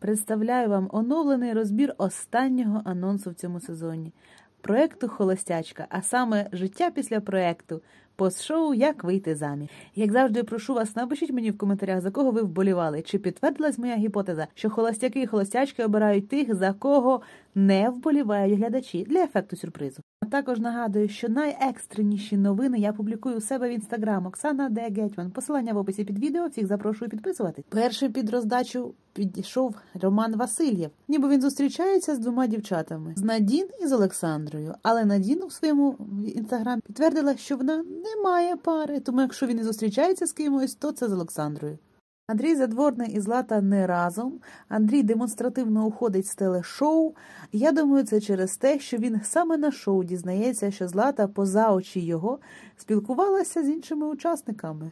Представляю вам оновлений розбір останнього анонсу в цьому сезоні проекту Холостячка, а саме життя після проекту проєкту, шоу Як вийти заміж». Як завжди, прошу вас, напишіть мені в коментарях, за кого ви вболівали, чи підтвердилась моя гіпотеза, що холостяки і холостячки обирають тих, за кого не вболівають глядачі для ефекту сюрпризу. А також нагадую, що найекстреніші новини я публікую у себе в інстаграм Оксана Де Гетьман. Посилання в описі під відео всіх запрошую підписувати. Перший під роздачу підійшов Роман Васильєв, ніби він зустрічається з двома дівчатами з Надін і з Олександрою. Але Надін у своєму інстаграмі підтвердила, що вона не має пари, тому якщо він і зустрічається з кимось, то це з Олександрою. Андрій Задворний і Злата не разом. Андрій демонстративно уходить з телешоу. Я думаю, це через те, що він саме на шоу дізнається, що Злата поза очі його спілкувалася з іншими учасниками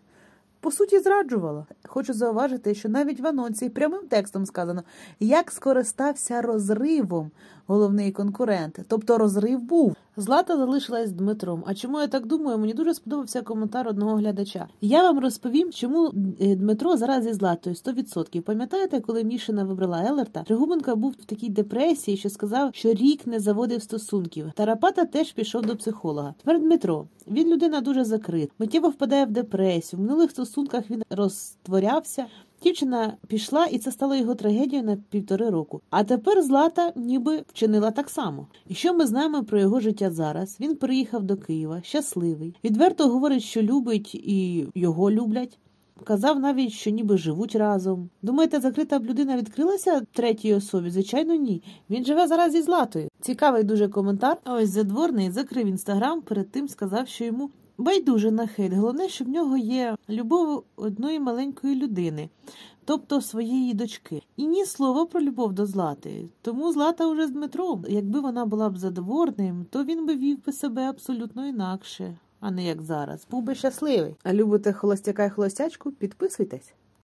по суті зраджувала. Хочу зауважити, що навіть в анонсі прямим текстом сказано, як скористався розривом головний конкурент. Тобто розрив був. Злата залишилась з Дмитром. А чому я так думаю? Мені дуже сподобався коментар одного глядача. Я вам розповім, чому е, Дмитро зараз зі златою 100%. Пам'ятаєте, коли Мішина вибрала Елерта? Тригубенко був в такій депресії, що сказав, що рік не заводив стосунків. Тарапата теж пішов до психолога. Тепер Дмитро він людина дуже закрита, миттєво впадає в депресію. В минулих стосунків стосунках він розтворявся. Дівчина пішла, і це стало його трагедією на півтори року. А тепер Злата ніби вчинила так само. І що ми знаємо про його життя зараз? Він приїхав до Києва, щасливий, відверто говорить, що любить і його люблять. Казав навіть, що ніби живуть разом. Думаєте, закрита б людина відкрилася третій особі? Звичайно, ні. Він живе зараз зі Златою. Цікавий дуже коментар. А ось задворний закрив інстаграм. Перед тим сказав, що йому Байдуже на хейт. Головне, що в нього є любов одної маленької людини, тобто своєї дочки. І ні слова про любов до Злати. Тому Злата уже з Дмитром. Якби вона була б задоворним, то він би вів би себе абсолютно інакше, а не як зараз. Був би щасливий. А любите холостяка і холостячку? Підписуйтесь.